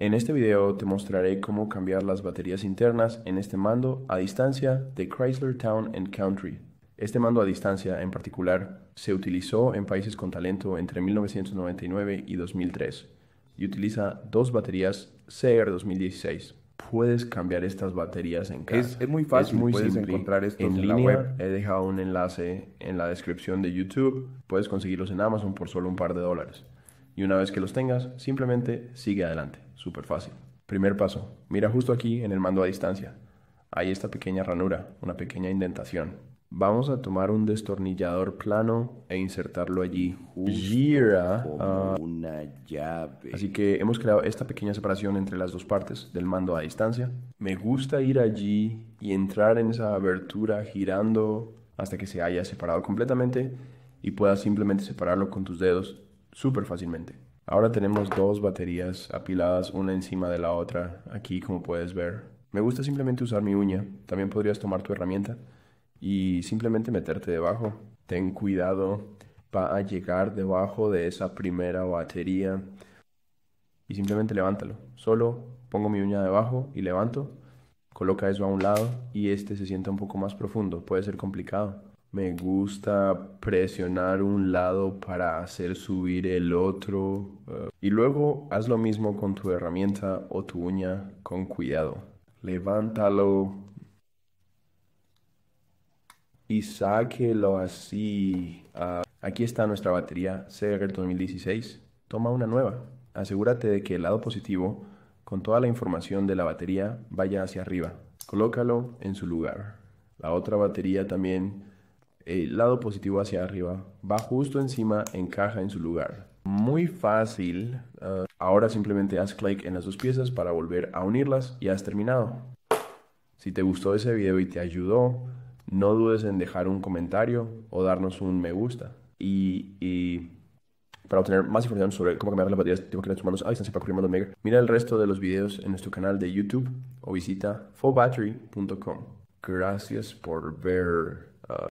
En este video te mostraré cómo cambiar las baterías internas en este mando a distancia de Chrysler Town and Country. Este mando a distancia en particular se utilizó en países con talento entre 1999 y 2003 y utiliza dos baterías CR 2016. Puedes cambiar estas baterías en casa. Es, muy fácil, puedes encontrar estos en, línea, la web. He dejado un enlace en la descripción de YouTube. Puedes conseguirlos en Amazon por solo un par de dólares. Y una vez que los tengas, simplemente sigue adelante. Súper fácil. Primer paso. Mira justo aquí en el mando a distancia. Hay esta pequeña ranura, una pequeña indentación. Vamos a tomar un destornillador plano e insertarlo allí. Gira. Ah, una llave. Así que hemos creado esta pequeña separación entre las dos partes del mando a distancia. Me gusta ir allí y entrar en esa abertura girando hasta que se haya separado completamente y puedas simplemente separarlo con tus dedos súper fácilmente. Ahora tenemos dos baterías apiladas una encima de la otra, aquí como puedes ver. Me gusta simplemente usar mi uña, también podrías tomar tu herramienta y simplemente meterte debajo. Ten cuidado, va a llegar debajo de esa primera batería y simplemente levántalo. Solo pongo mi uña debajo y levanto, coloca eso a un lado y este se sienta un poco más profundo, puede ser complicado. Me gusta presionar un lado para hacer subir el otro. Eh, y luego haz lo mismo con tu herramienta o tu uña con cuidado. Levántalo y sáquelo así. Ah, aquí está nuestra batería Seger 2016. Toma una nueva. Asegúrate de que el lado positivo con toda la información de la batería vaya hacia arriba. Colócalo en su lugar. La otra batería también el lado positivo hacia arriba, va justo encima, encaja en su lugar. Muy fácil. Ah, ahora simplemente haz clic en las dos piezas para volver a unirlas y has terminado. Si te gustó ese video y te ayudó, no dudes en dejar un comentario o darnos un me gusta. Y, para obtener más información sobre cómo cambiar las baterías que manos a para mira el resto de los videos en nuestro canal de YouTube o visita fullbattery.com. Gracias por ver.